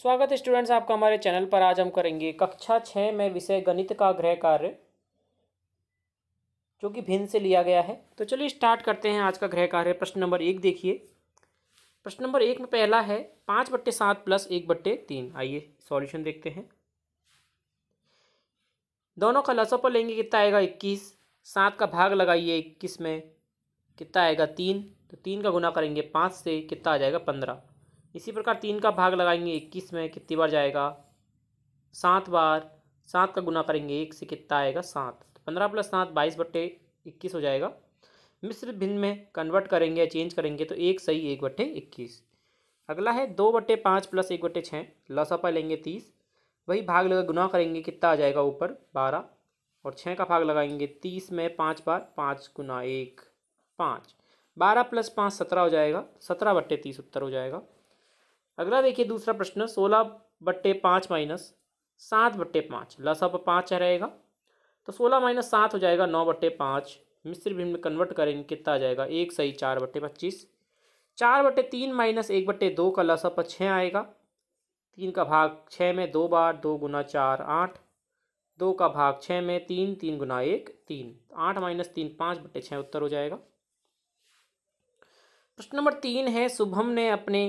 स्वागत है स्टूडेंट्स आपका हमारे चैनल पर आज हम करेंगे कक्षा छः में विषय गणित का गृह कार्य जो कि भिन्न से लिया गया है तो चलिए स्टार्ट करते हैं आज का गृह कार्य प्रश्न नंबर एक देखिए प्रश्न नंबर एक में पहला है पाँच बट्टे सात प्लस एक बट्टे तीन आइए सॉल्यूशन देखते हैं दोनों का पर लेंगे कितना आएगा इक्कीस सात का भाग लगाइए इक्कीस में कितना आएगा तीन तो तीन का गुना करेंगे पाँच से कितना आ जाएगा पंद्रह इसी प्रकार तीन का भाग लगाएंगे इक्कीस में कितनी बार जाएगा सात बार सात का गुना करेंगे एक से कितना आएगा सात तो पंद्रह प्लस सात बाईस बट्टे इक्कीस हो जाएगा मिश्र भिन्न में कन्वर्ट करेंगे या चेंज करेंगे तो एक सही एक बट्टे इक्कीस अगला है दो बट्टे पाँच प्लस एक बट्टे छः लसपा लेंगे तीस वही भाग लगा गुना करेंगे कितना आ जाएगा ऊपर बारह और छः का भाग लगाएंगे तीस में पाँच बार पाँच गुना एक पाँच बारह प्लस पाँच सत्रह हो जाएगा सत्रह बट्टे तीस उत्तर हो जाएगा अगला देखिए दूसरा प्रश्न सोलह बट्टे पाँच माइनस सात बट्टे पाँच लसा पर पाँच रहेगा तो सोलह माइनस सात हो जाएगा नौ बट्टे पाँच मिश्र भिन्न में कन्वर्ट करें कितना आ जाएगा एक सही चार बट्टे पच्चीस चार बट्टे तीन माइनस एक बट्टे दो का लसा पर छः आएगा तीन का भाग छः में दो बार दो गुना चार आठ दो का भाग छः में तीन तीन गुना एक तीन आठ माइनस तीन पाँच बट्टे छः उत्तर हो जाएगा प्रश्न नंबर तीन है शुभम ने अपने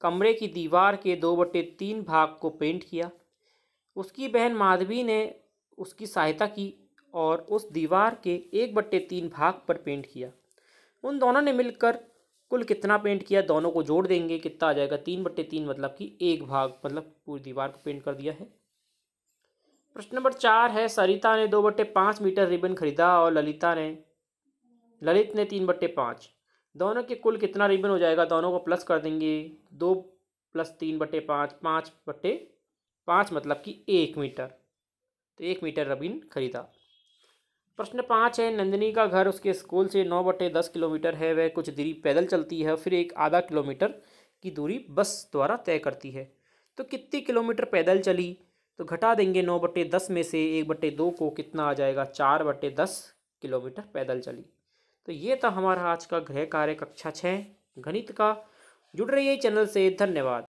कमरे की दीवार के दो बटे तीन भाग को पेंट किया उसकी बहन माधवी ने उसकी सहायता की और उस दीवार के एक बट्टे तीन भाग पर पेंट किया उन दोनों ने मिलकर कुल कितना पेंट किया दोनों को जोड़ देंगे कितना आ जाएगा तीन बट्टे तीन मतलब कि एक भाग मतलब पूरी दीवार को पेंट कर दिया है प्रश्न नंबर चार है सरिता ने दो बट्टे पाँच मीटर रिबन खरीदा और ललिता ने ललित ने तीन बट्टे पाँच दोनों के कुल कितना रिबन हो जाएगा दोनों को प्लस कर देंगे दो प्लस तीन बटे पाँच पाँच बटे पाँच मतलब कि एक मीटर तो एक मीटर रबीन खरीदा प्रश्न पाँच है नंदिनी का घर उसके स्कूल से नौ बटे दस किलोमीटर है वह कुछ दूरी पैदल चलती है फिर एक आधा किलोमीटर की दूरी बस द्वारा तय करती है तो कितनी किलोमीटर पैदल चली तो घटा देंगे नौ बटे दस में से एक बटे दो को कितना आ जाएगा चार बटे दस किलोमीटर पैदल चली तो ये था हमारा आज का गृह कार्य कक्षा छः गणित का जुड़ रही है चैनल से धन्यवाद